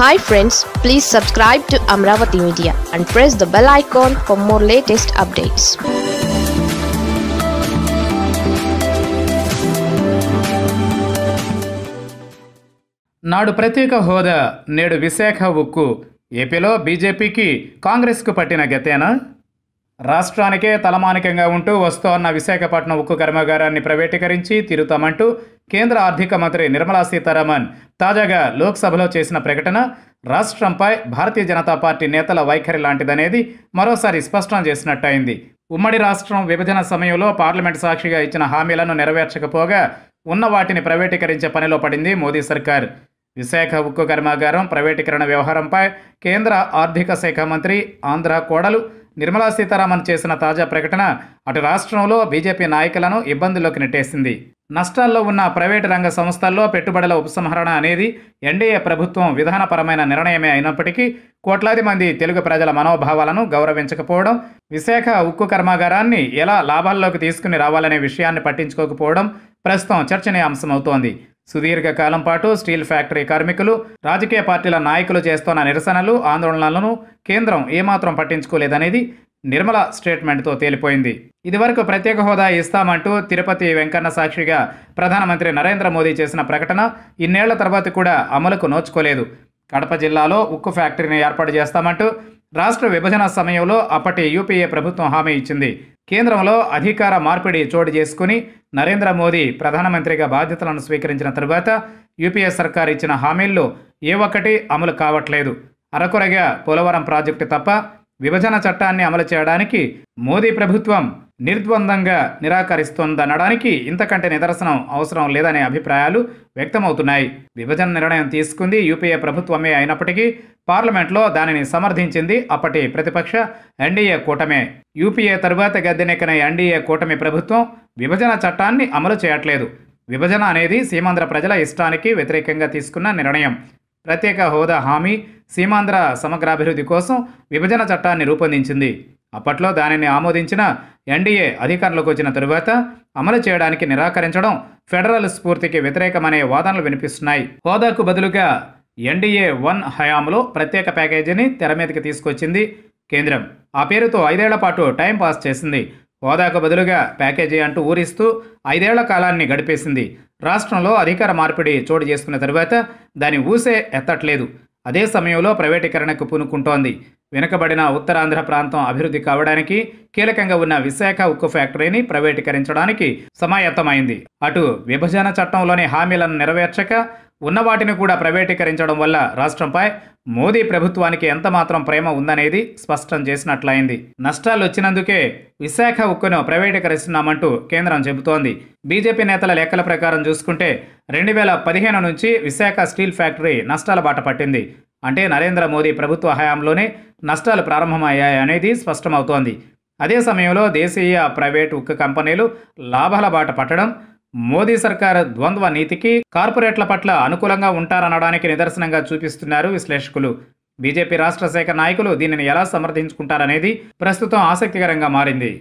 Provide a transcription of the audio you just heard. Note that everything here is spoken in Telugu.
hi friends please subscribe to Amaravati media and press the bell icon for more latest updates నాడు ప్రత్యేక హోదా నేడు విశాఖ ఉక్కు ఏపీలో బీజేపీకి కాంగ్రెస్కు పట్టిన గతేనా రాష్ట్రానికే తలమానికంగా ఉంటూ వస్తోన్న విశాఖపట్నం ఉక్కు కర్మాగారాన్ని ప్రైవేటీకరించి తిరుగుతామంటూ కేంద్ర ఆర్థిక మంత్రి నిర్మలా సీతారామన్ తాజాగా లోక్సభలో చేసిన ప్రకటన రాష్ట్రంపై భారతీయ జనతా పార్టీ నేతల వైఖరి లాంటిదనేది మరోసారి స్పష్టం చేసినట్టయింది ఉమ్మడి రాష్ట్రం విభజన సమయంలో పార్లమెంట్ సాక్షిగా ఇచ్చిన హామీలను నెరవేర్చకపోగా ఉన్న వాటిని ప్రైవేటీకరించే పనిలో పడింది మోదీ సర్కార్ విశాఖ ఉక్కు కర్మాగారం ప్రైవేటీకరణ వ్యవహారంపై కేంద్ర ఆర్థిక శాఖ మంత్రి ఆంధ్ర కోడలు నిర్మలా సీతారామన్ చేసిన తాజా ప్రకటన అటు రాష్ట్రంలో బీజేపీ నాయకులను ఇబ్బందుల్లోకి నెట్టేసింది నష్టాల్లో ఉన్న ప్రైవేటు రంగ సంస్థల్లో పెట్టుబడుల ఉపసంహరణ అనేది ఎన్డీఏ ప్రభుత్వం విధానపరమైన నిర్ణయమే అయినప్పటికీ కోట్లాది మంది తెలుగు ప్రజల మనోభావాలను గౌరవించకపోవడం విశాఖ ఉక్కు కర్మాగారాన్ని ఎలా లాభాల్లోకి తీసుకుని రావాలనే విషయాన్ని పట్టించుకోకపోవడం ప్రస్తుతం చర్చనీయాంశమవుతోంది సుదీర్ఘకాలం పాటు స్టీల్ ఫ్యాక్టరీ కార్మికులు రాజకీయ పార్టీల నాయకులు చేస్తున్న నిరసనలు ఆందోళనలను కేంద్రం ఏమాత్రం పట్టించుకోలేదనేది నిర్మల స్టేట్మెంట్తో తేలిపోయింది ఇదివరకు ప్రత్యేక హోదా ఇస్తామంటూ తిరుపతి వెంకన్న సాక్షిగా ప్రధానమంత్రి నరేంద్ర మోదీ చేసిన ప్రకటన ఇన్నేళ్ల తర్వాత కూడా అమలుకు నోచుకోలేదు కడప జిల్లాలో ఉక్కు ఫ్యాక్టరీని ఏర్పాటు చేస్తామంటూ రాష్ట్ర విభజన సమయంలో అప్పటి యూపీఏ ప్రభుత్వం హామీ ఇచ్చింది కేంద్రంలో అధికార మార్పిడి చోటు చేసుకుని నరేంద్ర మోదీ ప్రధానమంత్రిగా బాధ్యతలను స్వీకరించిన తరువాత యూపీఏ సర్కార్ ఇచ్చిన హామీల్లో ఏ ఒక్కటి అమలు కావట్లేదు అరకొరగా పోలవరం ప్రాజెక్టు తప్ప విభజన చట్టాన్ని అమలు చేయడానికి మోదీ ప్రభుత్వం నిర్ద్వందంగా నిరాకరిస్తోందనడానికి ఇంతకంటే నిదర్శనం అవసరం లేదనే అభిప్రాయాలు వ్యక్తమవుతున్నాయి విభజన నిర్ణయం తీసుకుంది యూపీఏ ప్రభుత్వమే అయినప్పటికీ పార్లమెంట్లో దానిని సమర్థించింది అప్పటి ప్రతిపక్ష ఎన్డీఏ కూటమే యూపీఏ తరువాత గద్దెనెక్కిన ఎన్డీఏ కూటమి ప్రభుత్వం విభజన చట్టాన్ని అమలు చేయట్లేదు విభజన అనేది సీమాంధ్ర ప్రజల ఇష్టానికి వ్యతిరేకంగా తీసుకున్న నిర్ణయం ప్రత్యేక హోదా హామీ సీమాంధ్ర సమగ్రాభివృద్ధి కోసం విభజన చట్టాన్ని రూపొందించింది అప్పట్లో దానిని ఆమోదించిన ఎన్డీఏ అధికారంలోకి వచ్చిన తరువాత అమలు చేయడానికి నిరాకరించడం ఫెడరల్ స్ఫూర్తికి వ్యతిరేకమనే వాదనలు వినిపిస్తున్నాయి హోదాకు బదులుగా ఎన్డీఏ వన్ హయాంలో ప్రత్యేక ప్యాకేజీని తెర మీదకి తీసుకొచ్చింది కేంద్రం ఆ పేరుతో ఐదేళ్ల పాటు టైం పాస్ చేసింది హోదాకు బదులుగా ప్యాకేజీ అంటూ ఊరిస్తూ ఐదేళ్ల కాలాన్ని గడిపేసింది రాష్ట్రంలో అధికార మార్పిడి చోటు చేసుకున్న తరువాత దాని ఊసే ఎత్తట్లేదు అదే సమయంలో ప్రైవేటీకరణకు పూనుకుంటోంది వెనుకబడిన ఉత్తరాంధ్ర ప్రాంతం అభివృద్ధి కావడానికి కీలకంగా ఉన్న విశాఖ ఉక్కు ఫ్యాక్టరీని ప్రైవేటీకరించడానికి సమాయత్తమైంది అటు విభజన చట్టంలోని హామీలను నెరవేర్చక ఉన్న వాటిని కూడా ప్రైవేటీకరించడం వల్ల రాష్ట్రంపై మోదీ ప్రభుత్వానికి ఎంతమాత్రం ప్రేమ ఉందనేది స్పష్టం చేసినట్లయింది నష్టాలు వచ్చినందుకే విశాఖ ఉక్కును ప్రైవేటీకరిస్తున్నామంటూ కేంద్రం చెబుతోంది బీజేపీ నేతల లెక్కల ప్రకారం చూసుకుంటే రెండు వేల పదిహేను నుంచి విశాఖ స్టీల్ ఫ్యాక్టరీ నష్టాల బాట పట్టింది అంటే నరేంద్ర మోదీ ప్రభుత్వ హయాంలోనే నష్టాలు ప్రారంభమయ్యాయనేది స్పష్టమవుతోంది అదే సమయంలో దేశీయ ప్రైవేటు ఉక్కు కంపెనీలు లాభాల బాట పట్టడం మోదీ సర్కార్ ద్వంద్వ నీతికి కార్పొరేట్ల పట్ల అనుకూలంగా ఉంటారనడానికి నిదర్శనంగా చూపిస్తున్నారు విశ్లేషకులు బీజేపీ రాష్ట్ర శాఖ నాయకులు దీనిని ఎలా సమర్థించుకుంటారనేది ప్రస్తుతం ఆసక్తికరంగా మారింది